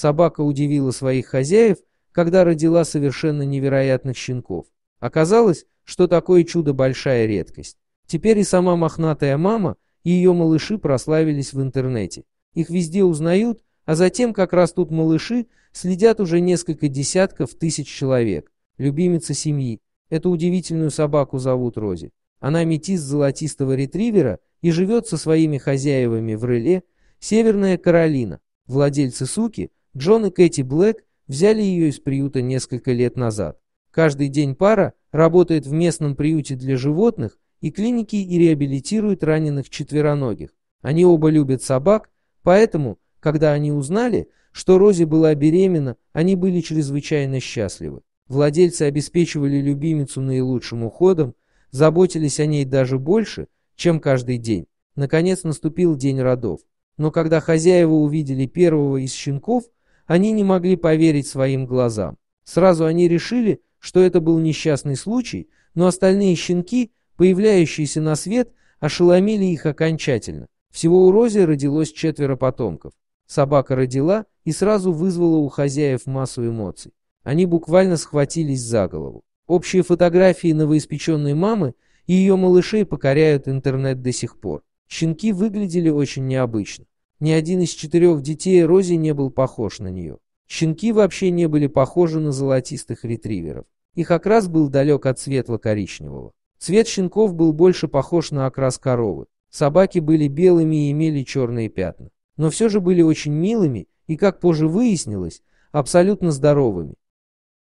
Собака удивила своих хозяев, когда родила совершенно невероятных щенков. Оказалось, что такое чудо большая редкость. Теперь и сама мохнатая мама, и ее малыши прославились в интернете. Их везде узнают, а затем, как растут малыши, следят уже несколько десятков тысяч человек. Любимица семьи. Эту удивительную собаку зовут Рози. Она метис золотистого ретривера и живет со своими хозяевами в реле Северная Каролина. Владельцы суки – Джон и Кэти Блэк взяли ее из приюта несколько лет назад. Каждый день пара работает в местном приюте для животных и клинике и реабилитирует раненых четвероногих. Они оба любят собак, поэтому, когда они узнали, что Рози была беременна, они были чрезвычайно счастливы. Владельцы обеспечивали любимицу наилучшим уходом, заботились о ней даже больше, чем каждый день. Наконец наступил день родов. Но когда хозяева увидели первого из щенков, они не могли поверить своим глазам. Сразу они решили, что это был несчастный случай, но остальные щенки, появляющиеся на свет, ошеломили их окончательно. Всего у Рози родилось четверо потомков. Собака родила и сразу вызвала у хозяев массу эмоций. Они буквально схватились за голову. Общие фотографии новоиспеченной мамы и ее малышей покоряют интернет до сих пор. Щенки выглядели очень необычно. Ни один из четырех детей Рози не был похож на нее. Щенки вообще не были похожи на золотистых ретриверов. Их окрас был далек от светло-коричневого. Цвет щенков был больше похож на окрас коровы. Собаки были белыми и имели черные пятна. Но все же были очень милыми и, как позже выяснилось, абсолютно здоровыми.